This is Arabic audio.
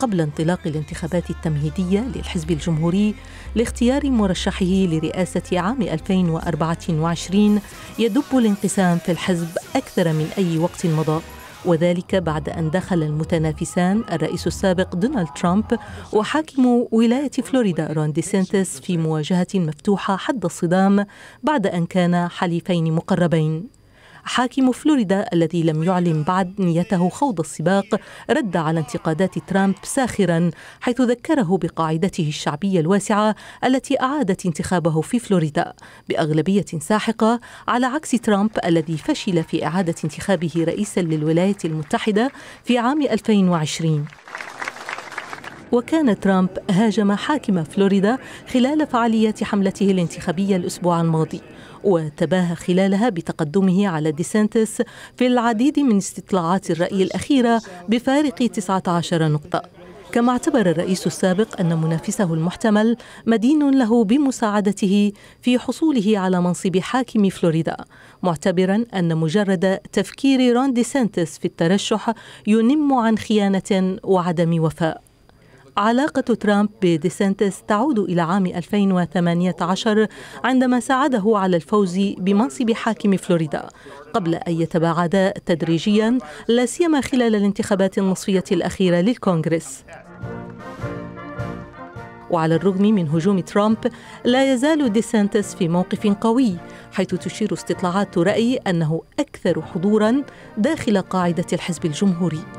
قبل انطلاق الانتخابات التمهيدية للحزب الجمهوري لاختيار مرشحه لرئاسة عام 2024 يدب الانقسام في الحزب أكثر من أي وقت مضى وذلك بعد أن دخل المتنافسان الرئيس السابق دونالد ترامب وحاكم ولاية فلوريدا رون دي سينتس في مواجهة مفتوحة حد الصدام بعد أن كانا حليفين مقربين حاكم فلوريدا الذي لم يعلن بعد نيته خوض السباق رد على انتقادات ترامب ساخرا حيث ذكره بقاعدته الشعبية الواسعة التي أعادت انتخابه في فلوريدا بأغلبية ساحقة على عكس ترامب الذي فشل في إعادة انتخابه رئيسا للولايات المتحدة في عام 2020 وكان ترامب هاجم حاكم فلوريدا خلال فعاليات حملته الانتخابية الأسبوع الماضي وتباهى خلالها بتقدمه على ديسانتس في العديد من استطلاعات الرأي الأخيرة بفارق 19 نقطة كما اعتبر الرئيس السابق أن منافسه المحتمل مدين له بمساعدته في حصوله على منصب حاكم فلوريدا معتبرا أن مجرد تفكير رون ديسانتس في الترشح ينم عن خيانة وعدم وفاء علاقة ترامب بديسنتس تعود إلى عام 2018 عندما ساعده على الفوز بمنصب حاكم فلوريدا قبل أن يتباعدا تدريجيا لا سيما خلال الانتخابات النصفية الأخيرة للكونغرس وعلى الرغم من هجوم ترامب لا يزال ديسانتس في موقف قوي حيث تشير استطلاعات رأي أنه أكثر حضورا داخل قاعدة الحزب الجمهوري